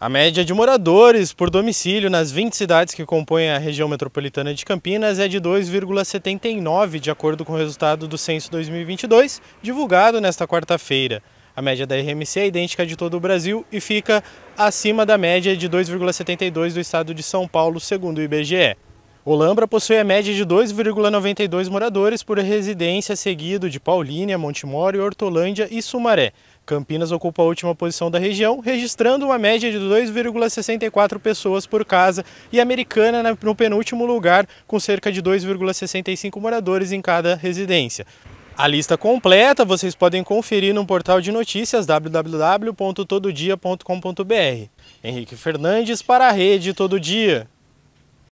A média de moradores por domicílio nas 20 cidades que compõem a região metropolitana de Campinas é de 2,79, de acordo com o resultado do censo 2022, divulgado nesta quarta-feira. A média da RMC é idêntica de todo o Brasil e fica acima da média de 2,72 do estado de São Paulo, segundo o IBGE. Olambra possui a média de 2,92 moradores por residência, seguido de Paulínia, Montemoro, Hortolândia e Sumaré. Campinas ocupa a última posição da região, registrando uma média de 2,64 pessoas por casa e Americana no penúltimo lugar, com cerca de 2,65 moradores em cada residência. A lista completa vocês podem conferir no portal de notícias www.tododia.com.br. Henrique Fernandes para a Rede Todo Dia.